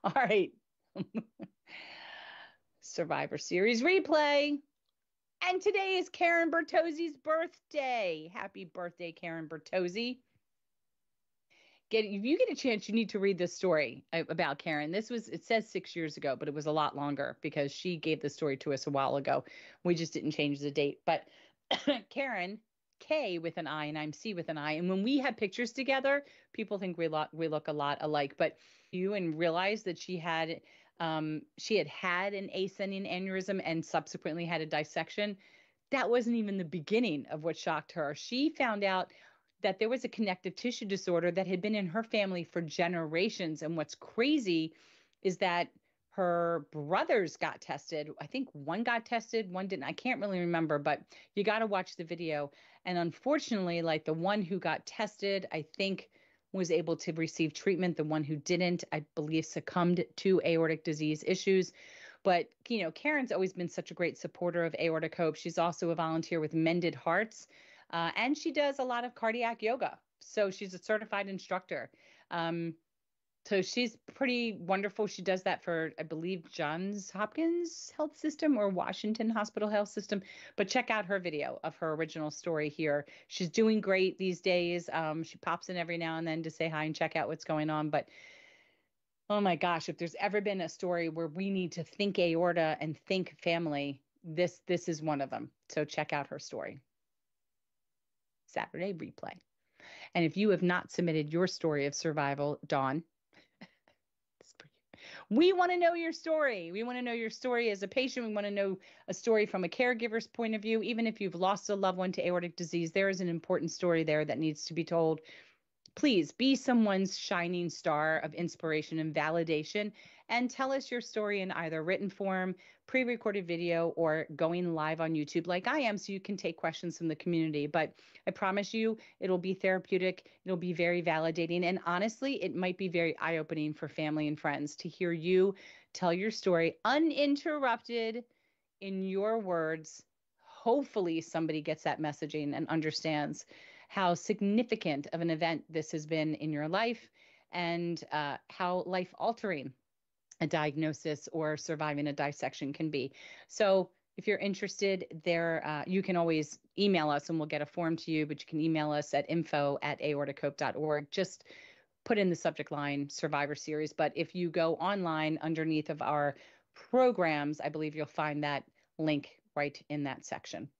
All right. Survivor Series replay. And today is Karen Bertozzi's birthday. Happy birthday, Karen Bertozzi. Get if you get a chance, you need to read this story about Karen. This was it says six years ago, but it was a lot longer because she gave the story to us a while ago. We just didn't change the date. But Karen K with an I and I'm C with an I. And when we had pictures together, people think we look we look a lot alike. But you and realized that she had um, she had had an ascending aneurysm and subsequently had a dissection. That wasn't even the beginning of what shocked her. She found out that there was a connective tissue disorder that had been in her family for generations. And what's crazy is that her brothers got tested. I think one got tested, one didn't. I can't really remember, but you got to watch the video. And unfortunately, like the one who got tested, I think was able to receive treatment. The one who didn't, I believe, succumbed to aortic disease issues. But, you know, Karen's always been such a great supporter of Aortic Hope. She's also a volunteer with Mended Hearts, uh, and she does a lot of cardiac yoga. So she's a certified instructor. Um, so she's pretty wonderful. She does that for, I believe, Johns Hopkins Health System or Washington Hospital Health System. But check out her video of her original story here. She's doing great these days. Um, she pops in every now and then to say hi and check out what's going on. But oh my gosh, if there's ever been a story where we need to think aorta and think family, this this is one of them. So check out her story. Saturday replay. And if you have not submitted your story of survival, Dawn, we want to know your story. We want to know your story as a patient. We want to know a story from a caregiver's point of view. Even if you've lost a loved one to aortic disease, there is an important story there that needs to be told Please be someone's shining star of inspiration and validation and tell us your story in either written form, pre recorded video, or going live on YouTube like I am so you can take questions from the community. But I promise you, it'll be therapeutic, it'll be very validating. And honestly, it might be very eye opening for family and friends to hear you tell your story uninterrupted in your words hopefully somebody gets that messaging and understands how significant of an event this has been in your life and uh, how life altering a diagnosis or surviving a dissection can be. So, if you're interested, there uh, you can always email us and we'll get a form to you, but you can email us at info at aorticope.org Just put in the subject line Survivor Series. But if you go online underneath of our programs, I believe you'll find that link right in that section.